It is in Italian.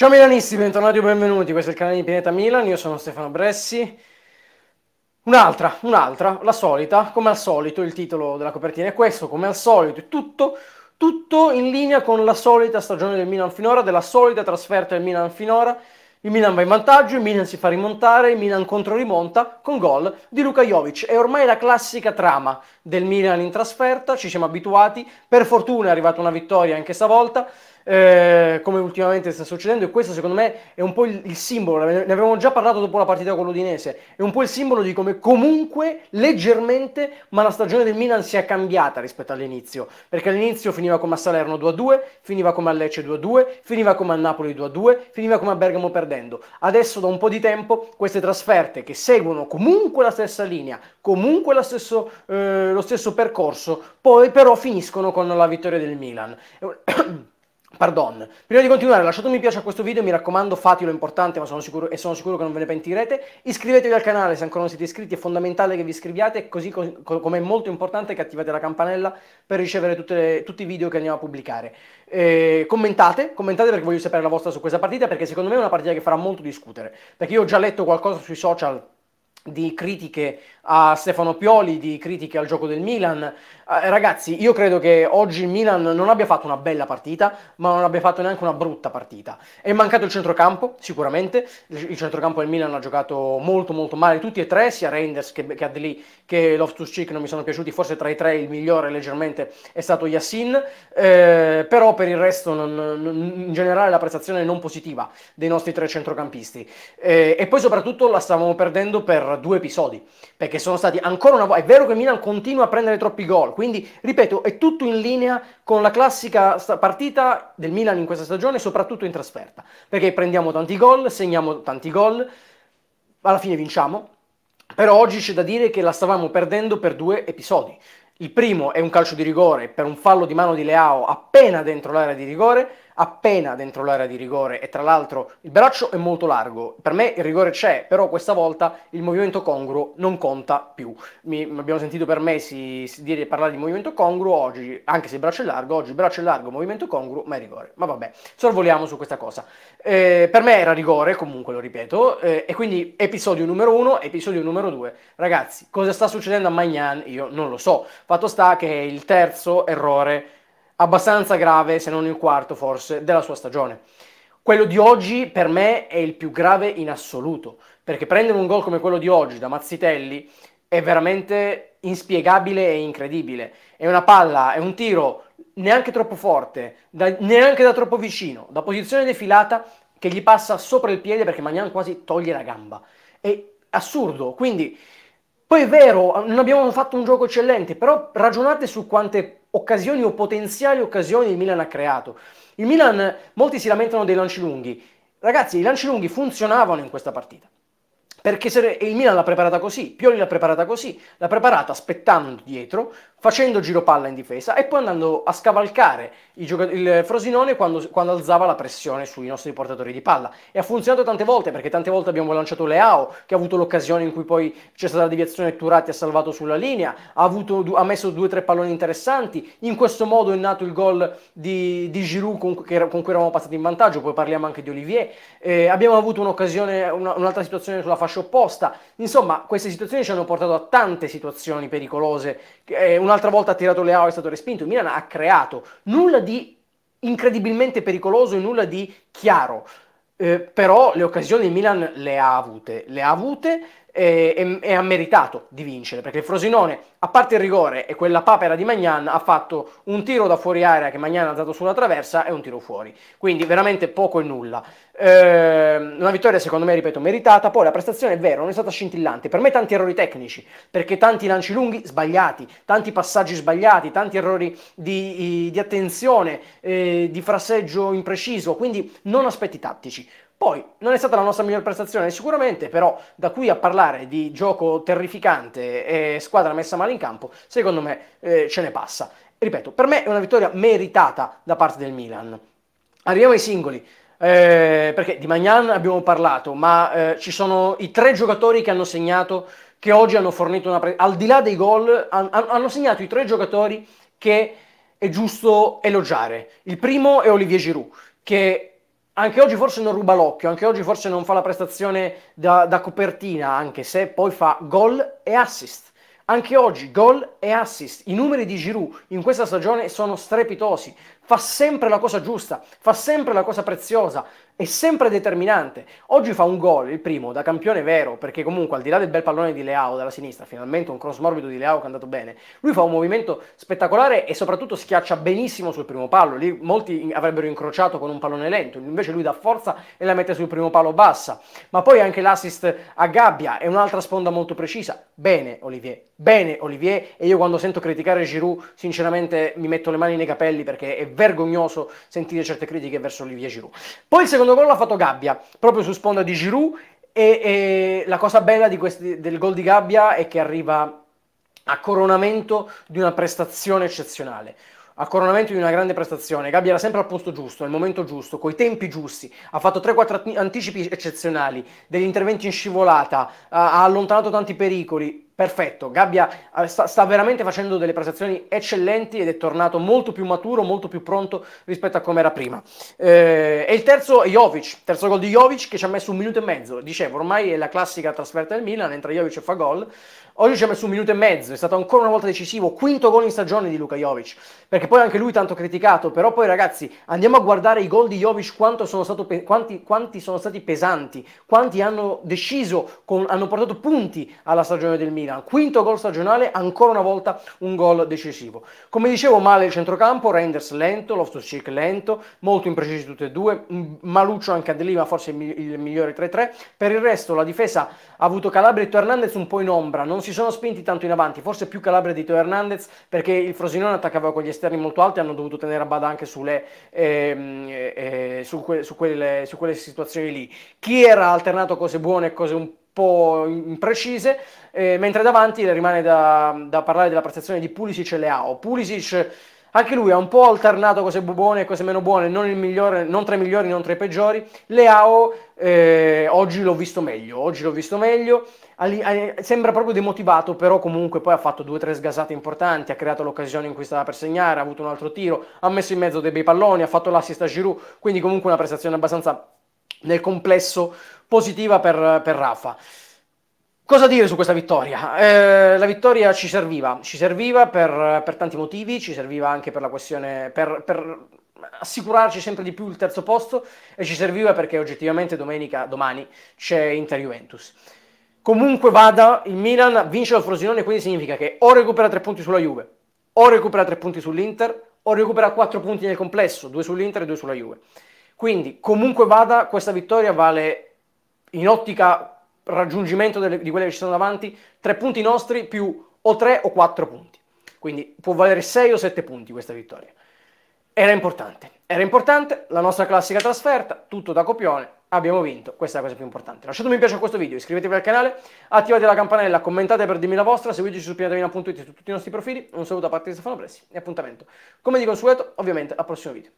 Ciao Milanisti, bentornati o benvenuti, questo è il canale di Pianeta Milan, io sono Stefano Bressi. Un'altra, un'altra, la solita, come al solito il titolo della copertina è questo, come al solito, tutto, tutto in linea con la solita stagione del Milan finora, della solita trasferta del Milan finora. Il Milan va in vantaggio, il Milan si fa rimontare, il Milan controrimonta con gol di Luka Jovic. È ormai la classica trama del Milan in trasferta, ci siamo abituati, per fortuna è arrivata una vittoria anche stavolta. Eh, come ultimamente sta succedendo e questo secondo me è un po' il, il, simbolo, ne avevamo già parlato dopo la partita con l'Udinese, è un po' il simbolo di come comunque leggermente ma la stagione del Milan si è cambiata rispetto all'inizio, perché all'inizio finiva come a Salerno 2-2, finiva come a Lecce 2-2, finiva come a Napoli 2-2, finiva come a Bergamo perdendo. Adesso da un po' di tempo queste trasferte che seguono comunque la stessa linea, comunque lo stesso, eh, lo stesso percorso, poi però finiscono con la vittoria del Milan. Pardon. Prima di continuare lasciate un mi piace a questo video, mi raccomando fatelo, è importante ma sono sicuro, e sono sicuro che non ve ne pentirete. Iscrivetevi al canale se ancora non siete iscritti, è fondamentale che vi iscriviate, così co- come è molto importante che attivate la campanella per ricevere le, tutti i video che andiamo a pubblicare. Eh, commentate, commentate perché voglio sapere la vostra su questa partita perché secondo me è una partita che farà molto discutere, perché io ho già letto qualcosa sui social di critiche a Stefano Pioli, di critiche al gioco del Milan, Ah, ragazzi, io credo che oggi il Milan non abbia fatto una bella partita, ma non abbia fatto neanche una brutta partita. È mancato il centrocampo, sicuramente. Il centrocampo del Milan ha giocato molto molto male, tutti e tre, sia Reinders che, che Adli che Loftus Cheek non mi sono piaciuti. Forse tra i tre il migliore leggermente è stato Yassin. Eh, però per il resto, non, non, in generale, la prestazione non positiva dei nostri tre centrocampisti. Eh, e poi soprattutto la stavamo perdendo per due episodi, perché sono stati ancora una volta. È vero che Milan continua a prendere troppi gol quindi, ripeto, è tutto in linea con la classica partita del Milan in questa stagione, soprattutto in trasferta, perché prendiamo tanti gol, segniamo tanti gol, alla fine vinciamo, però oggi c'è da dire che la stavamo perdendo per due episodi. Il primo è un calcio di rigore per un fallo di mano di Leao appena dentro l'area di rigore, appena dentro l'area di rigore e tra l'altro il braccio è molto largo, per me il rigore c'è, però questa volta il movimento congruo non conta più. Mi, abbiamo sentito per mesi dire, parlare di movimento congruo, oggi anche se il braccio è largo, oggi il braccio è largo, movimento congruo, ma è rigore. Ma vabbè, sorvoliamo su questa cosa. Eh, per me era rigore, comunque lo ripeto, eh, e quindi episodio numero uno, episodio numero due. Ragazzi, cosa sta succedendo a Magnan? Io non lo so. Fatto sta che è il terzo errore abbastanza grave, se non il quarto forse, della sua stagione. Quello di oggi per me è il più grave in assoluto, perché prendere un gol come quello di oggi da Mazzitelli è veramente inspiegabile e incredibile. È una palla, è un tiro neanche troppo forte, da, neanche da troppo vicino, da posizione defilata che gli passa sopra il piede perché Magnan quasi toglie la gamba. È assurdo, quindi poi è vero, non abbiamo fatto un gioco eccellente, però ragionate su quante occasioni o potenziali occasioni il Milan ha creato. Il Milan, molti si lamentano dei lanci lunghi. Ragazzi, i lanci lunghi funzionavano in questa partita. Perché il Milan l'ha preparata così, Pioli l'ha preparata così, l'ha preparata aspettando dietro, facendo giro palla in difesa e poi andando a scavalcare gioc- il Frosinone quando, quando, alzava la pressione sui nostri portatori di palla. E ha funzionato tante volte, perché tante volte abbiamo lanciato Leao, che ha avuto l'occasione in cui poi c'è stata la deviazione e Turati ha salvato sulla linea, ha, avuto, ha messo due o tre palloni interessanti, in questo modo è nato il gol di, di Giroud con, che, con, cui eravamo passati in vantaggio, poi parliamo anche di Olivier, eh, abbiamo avuto un'occasione, una, un'altra situazione sulla fascia opposta, insomma queste situazioni ci hanno portato a tante situazioni pericolose, è eh, un'altra volta ha tirato Leao è stato respinto, il Milan ha creato nulla di incredibilmente pericoloso e nulla di chiaro. Eh, però le occasioni il Milan le ha avute, le ha avute e, eh, e, e, ha meritato di vincere perché il Frosinone, a parte il rigore e quella papera di Magnan, ha fatto un tiro da fuori area che Magnan ha dato sulla traversa e un tiro fuori, quindi veramente poco e nulla. Eh, una vittoria secondo me, ripeto, meritata. Poi la prestazione è vera, non è stata scintillante. Per me tanti errori tecnici, perché tanti lanci lunghi sbagliati, tanti passaggi sbagliati, tanti errori di, di attenzione, eh, di fraseggio impreciso, quindi non aspetti tattici. Poi non è stata la nostra miglior prestazione sicuramente, però da qui a parlare di gioco terrificante e squadra messa male in campo, secondo me eh, ce ne passa. Ripeto, per me è una vittoria meritata da parte del Milan. Arriviamo ai singoli eh, perché di Magnan abbiamo parlato, ma eh, ci sono i tre giocatori che hanno segnato, che oggi hanno fornito una... Pre- al di là dei gol, han- hanno segnato i tre giocatori che è giusto elogiare. Il primo è Olivier Giroud, che anche oggi forse non ruba l'occhio, anche oggi forse non fa la prestazione da, da copertina, anche se poi fa gol e assist. Anche oggi gol e assist. I numeri di Giroud in questa stagione sono strepitosi fa sempre la cosa giusta, fa sempre la cosa preziosa, è sempre determinante. Oggi fa un gol, il primo, da campione vero, perché comunque al di là del bel pallone di Leao dalla sinistra, finalmente un cross morbido di Leao che è andato bene, lui fa un movimento spettacolare e soprattutto schiaccia benissimo sul primo palo, lì molti avrebbero incrociato con un pallone lento, invece lui dà forza e la mette sul primo palo bassa. Ma poi anche l'assist a Gabbia è un'altra sponda molto precisa. Bene Olivier, bene Olivier e io quando sento criticare Giroud sinceramente mi metto le mani nei capelli perché è vergognoso sentire certe critiche verso Olivier Giroud. Poi il secondo secondo gol l'ha fatto Gabbia, proprio su sponda di Giroud e, e la cosa bella questi, del gol di Gabbia è che arriva a coronamento di una prestazione eccezionale a coronamento di una grande prestazione. Gabbia era sempre al posto giusto, nel momento giusto, coi tempi giusti. Ha fatto 3-4 anticipi eccezionali, degli interventi in scivolata, ha allontanato tanti pericoli perfetto. Gabbia eh, sta, sta, veramente facendo delle prestazioni eccellenti ed è tornato molto più maturo, molto più pronto rispetto a come era prima. Eh, e il terzo è Jovic, terzo gol di Jovic che ci ha messo un minuto e mezzo. Dicevo, ormai è la classica trasferta del Milan, entra Jovic e fa gol. Oggi ci ha messo un minuto e mezzo, è stato ancora una volta decisivo, quinto gol in stagione di Luka Jovic, perché poi anche lui tanto criticato, però poi ragazzi andiamo a guardare i gol di Jovic quanto sono pe- quanti, quanti, sono stati pesanti, quanti hanno deciso, con, hanno portato punti alla stagione del Milan. Quinto gol stagionale, ancora una volta un gol decisivo. Come dicevo male il centrocampo, Renders lento, Loftus-Cheek lento, molto imprecisi tutti e due, Maluccio anche a De Lima forse il, migliore 3-3, per il resto la difesa ha avuto Calabria e Hernandez un po' in ombra, non si si sono spinti tanto in avanti, forse più Calabria di Teo Hernandez perché il Frosinone attaccava con gli esterni molto alti, hanno dovuto tenere a bada anche sulle, ehm, eh, eh, su, que su, quelle, su quelle situazioni lì. Chi era alternato cose buone e cose un po' imprecise, eh, mentre davanti rimane da, da, parlare della prestazione di Pulisic e Leao. Pulisic anche lui ha un po' alternato cose buone e cose meno buone, non, migliore, non, tra i migliori, non tra i peggiori. Leao eh, oggi l'ho visto meglio, oggi l'ho visto meglio. Ali, ali, eh, sembra proprio demotivato, però comunque poi ha fatto due o tre sgasate importanti, ha creato l'occasione in cui stava per segnare, ha avuto un altro tiro, ha messo in mezzo dei bei palloni, ha fatto l'assist a Giroud, quindi comunque una prestazione abbastanza nel complesso positiva per, per Rafa. Cosa dire su questa vittoria? Eh, la vittoria ci serviva, ci serviva per, per, tanti motivi, ci serviva anche per la questione, per, per, assicurarci sempre di più il terzo posto e ci serviva perché oggettivamente domenica, domani c'è Inter-Juventus. Comunque vada, il Milan vince la Frosinone, quindi significa che o recupera tre punti sulla Juve, o recupera tre punti sull'Inter, o recupera quattro punti nel complesso, due sull'Inter e due sulla Juve. Quindi comunque vada, questa vittoria vale in ottica raggiungimento delle, di quelle che ci sono davanti, tre punti nostri più o tre o quattro punti. Quindi può valere 6 o 7 punti questa vittoria. Era importante, era importante, la nostra classica trasferta, tutto da copione, abbiamo vinto, questa è la cosa più importante. Lasciate un piace a questo video, iscrivetevi al canale, attivate la campanella, commentate per dirmi la vostra, seguiteci su pianetavina.it su tutti i nostri profili, un saluto da parte di Stefano Pressi e appuntamento, come di consueto, ovviamente al prossimo video.